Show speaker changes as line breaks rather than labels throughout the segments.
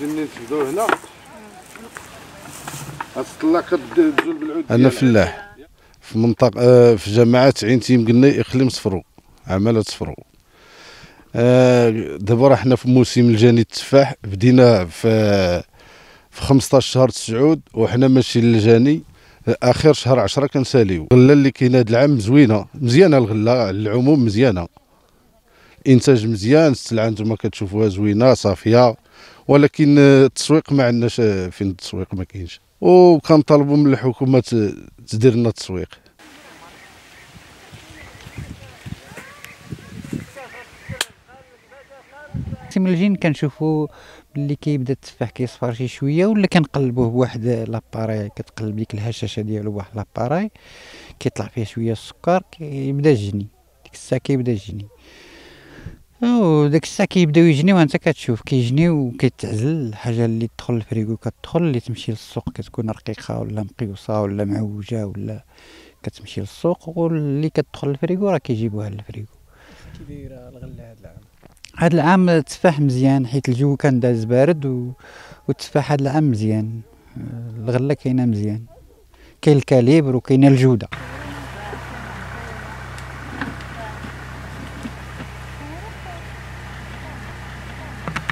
منين تفدوه هنا غتطلق الدول بالعود انا فلاح في منطقه في آه، جماعه عين تيم قلنا اقليم صفرو عماله صفرو آه، دابا راه حنا في موسم الجاني التفاح بدينا في في 15 شهر تسعود وحنا ماشي للجاني اخر شهر 10 كنساليو الغله اللي كاينه هذا العام زوينه مزيانه الغله على العموم مزيانه الانتاج مزيان السلعه نتوما كتشوفوها زوينه صافيه ولكن آه، التسويق ما عندناش آه، فين التسويق ما كاينش وكنطالبوا من الحكومه آه، تدير لنا التسويق
من الجين كنشوفوا ملي كيبدا التفاح كيصفر شي شويه ولا كنقلبوه بواحد لاباراي كتقلب ديك الهشاشه ديالو بواحد لاباراي كيطلع فيه شويه السكر كيبدا الجني ديك الساعه كيبدا الجني وداك الساعه كيبداو يجنيو وانت كتشوف كيجني وكيتعزل الحاجه اللي تدخل الفريغو كتدخل اللي تمشي للسوق كتكون رقيقه ولا مقيوسه ولا معوجه ولا كتمشي للسوق واللي كتدخل الفريغو راه كيجيبوها للفريكو كي الغله العام هاد العام التفاح مزيان حيت الجو كان داز بارد و... والتفاح هاد العام مزيان الغله كاينه مزيان كاين الكاليبر وكاينه الجوده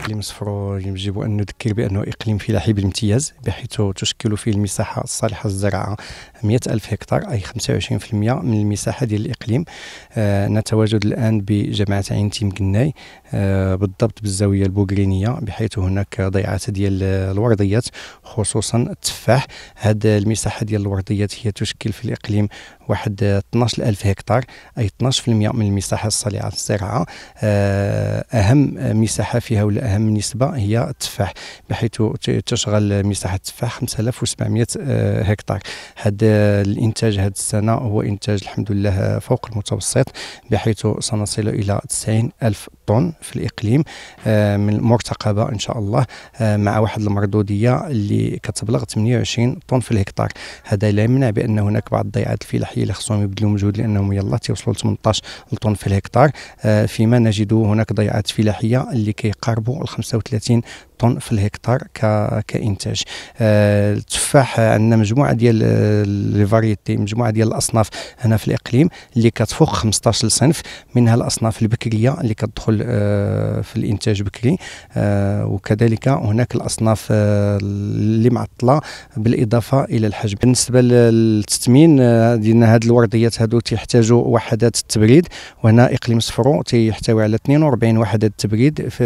اقليم صفرو يجب ان نذكر بانه اقليم فلاحي بالامتياز بحيث تشكل فيه المساحه الصالحه للزراعه 100 ألف هكتار أي 25% من المساحة ديال الإقليم آه نتواجد الآن بجامعة عين تيم قناي آه بالضبط بالزاوية البوغرينية بحيث هناك ضيعات ديال الورديات خصوصا التفاح هذه المساحة ديال الورديات هي تشكل في الإقليم واحد 12 ألف هكتار أي 12% من المساحة الصالحة للزراعة آه أهم مساحة فيها ولا أهم نسبة هي التفاح بحيث تشغل مساحة التفاح 5700 آه، هكتار هذا آه، الإنتاج هذه السنة هو إنتاج الحمد لله فوق المتوسط بحيث سنصل إلى 90 ألف طن في الإقليم آه، من مرتقبة إن شاء الله مع واحد المردودية اللي كتبلغ 28 طن في الهكتار هذا لا يمنع بأن هناك بعض الضيعات الفلاحية اللي خصهم يبذلوا مجهود لأنهم يلا تيوصلوا 18 طن في الهكتار فيما نجد هناك ضيعات فلاحية اللي كيقاربوا 35 طن في الهكتار كانتاج التفاح آه، عندنا مجموعه ديال آه، لي فاريتي مجموعه ديال الاصناف هنا في الاقليم اللي كتفوق 15 صنف منها الاصناف البكريه اللي كتدخل آه، في الانتاج بكري وكذلك هناك الاصناف اللي معطله بالاضافه الى الحجم بالنسبه للتثمين ديالنا هاد الورديات هادو تيحتاجوا وحدات التبريد وهنا اقليم صفرو تيحتوي على 42 وحده تبريد في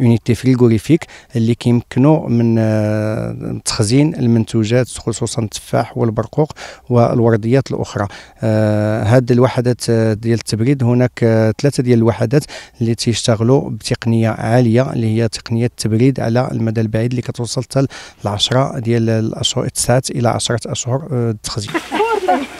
اونيتي فريغو التكاليفيك اللي كيمكنوا من آه، تخزين المنتوجات خصوصا التفاح والبرقوق والورديات الاخرى آه، هاد الوحدات آه، ديال التبريد هناك ثلاثه ديال الوحدات اللي تيشتغلوا بتقنيه عاليه اللي هي تقنيه التبريد على المدى البعيد اللي كتوصل حتى ل 10 ديال الاشهر 9 الى 10 اشهر التخزين